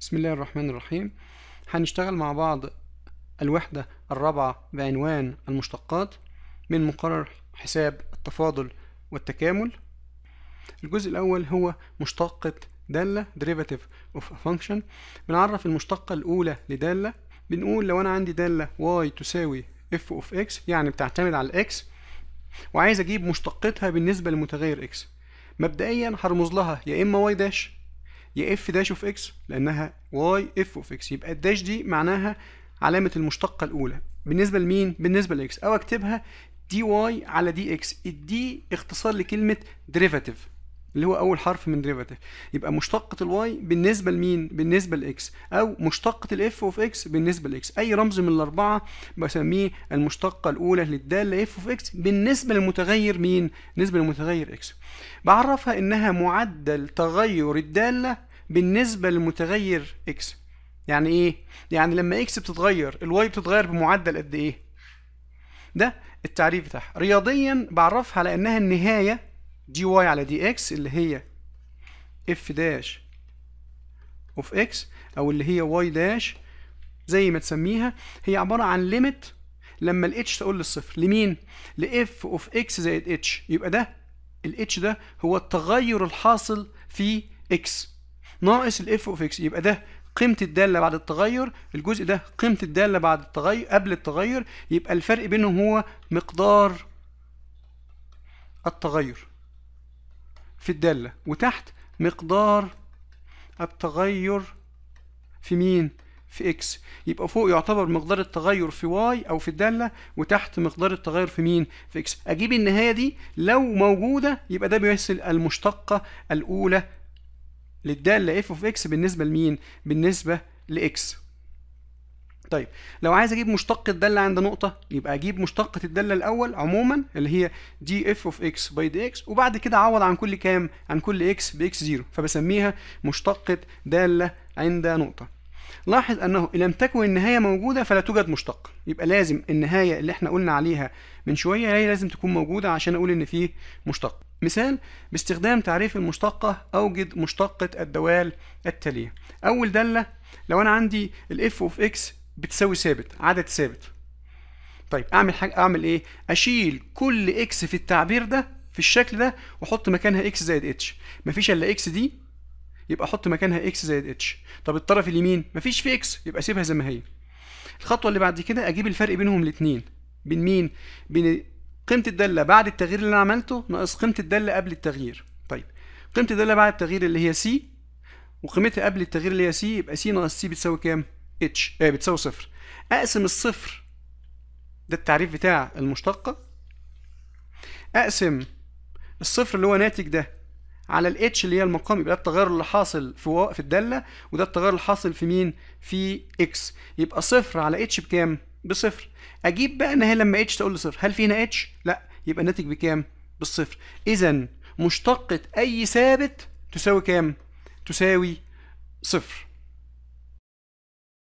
بسم الله الرحمن الرحيم هنشتغل مع بعض الوحدة الرابعة بعنوان المشتقات من مقرر حساب التفاضل والتكامل الجزء الأول هو مشتقة دالة derivative of a function بنعرف المشتقة الأولى لدالة بنقول لو أنا عندي دالة y تساوي f of x يعني بتعتمد على x وعايز أجيب مشتقتها بالنسبة لمتغير x مبدئيا هرمز لها يا إما y داش يا اف داش اوف اكس لانها واي اف اوف اكس يبقى الداش دي معناها علامه المشتقه الاولى بالنسبه لمين بالنسبه لاكس او اكتبها دي واي على دي اكس الدي اختصار لكلمه ديريفاتيف اللي هو اول حرف من ديريفاتيف يبقى مشتقه الواي بالنسبه لمين بالنسبه لاكس او مشتقه الاف اوف اكس بالنسبه لاكس اي رمز من الاربعه بسميه المشتقه الاولى للداله اف اوف اكس بالنسبه للمتغير مين بالنسبه للمتغير اكس بعرفها انها معدل تغير الداله بالنسبه للمتغير اكس يعني ايه يعني لما اكس بتتغير الواي بتتغير بمعدل قد ايه ده التعريف بتاعها رياضيا بعرفها على انها النهايه دي واي على دي اكس اللي هي اف داش اوف اكس او اللي هي واي داش زي ما تسميها هي عباره عن ليميت لما الاتش تقول للصفر لمين لاف اوف اكس زائد اتش يبقى ده الاتش ده هو التغير الحاصل في اكس ناقص الاف اوف اكس يبقى ده قيمة الدالة بعد التغير الجزء ده قيمة الدالة بعد التغير قبل التغير يبقى الفرق بينهم هو مقدار التغير في الدالة وتحت مقدار التغير في مين؟ في اكس يبقى فوق يعتبر مقدار التغير في واي او في الداله وتحت مقدار التغير في مين في اكس اجيب النهايه دي لو موجوده يبقى ده بيمثل المشتقه الاولى للداله اف اوف اكس بالنسبه لمين بالنسبه لاكس طيب لو عايز اجيب مشتق الداله عند نقطه يبقى اجيب مشتقه الداله الاول عموما اللي هي دي اف اوف اكس باي دي اكس وبعد كده اعوض عن كل كام عن كل اكس باكس زيرو فبسميها مشتقه داله عند نقطه لاحظ انه ان لم تكن النهايه موجوده فلا توجد مشتق يبقى لازم النهايه اللي احنا قلنا عليها من شويه هي لازم تكون موجوده عشان اقول ان فيه مشتق مثال باستخدام تعريف المشتقة أوجد مشتقة الدوال التالية أول دالة لو أنا عندي ال اوف اكس بتساوي ثابت عدد ثابت طيب اعمل حاجه اعمل ايه اشيل كل اكس في التعبير ده في الشكل ده واحط مكانها اكس زائد اتش مفيش الا اكس دي يبقى احط مكانها اكس زائد اتش طب الطرف اليمين مفيش فيه اكس يبقى سيبها زي ما هي الخطوه اللي بعد كده اجيب الفرق بينهم الاثنين بين مين بين قيمه الداله بعد التغيير اللي انا عملته ناقص قيمه الداله قبل التغيير طيب قيمه الداله بعد التغيير اللي هي سي وقيمتها قبل التغيير اللي هي سي يبقى سي ناقص سي بتساوي كام اتش إيه، بتساوي صفر اقسم الصفر ده التعريف بتاع المشتقة اقسم الصفر اللي هو ناتج ده على الاتش اللي هي المقام يبقى التغير اللي حاصل في في الداله وده التغير اللي حاصل في مين في اكس يبقى صفر على اتش بكام بصفر اجيب بقى ان هي لما اتش تقول صفر هل في هنا اتش لا يبقى الناتج بكام بالصفر اذا مشتقه اي ثابت تساوي كام تساوي صفر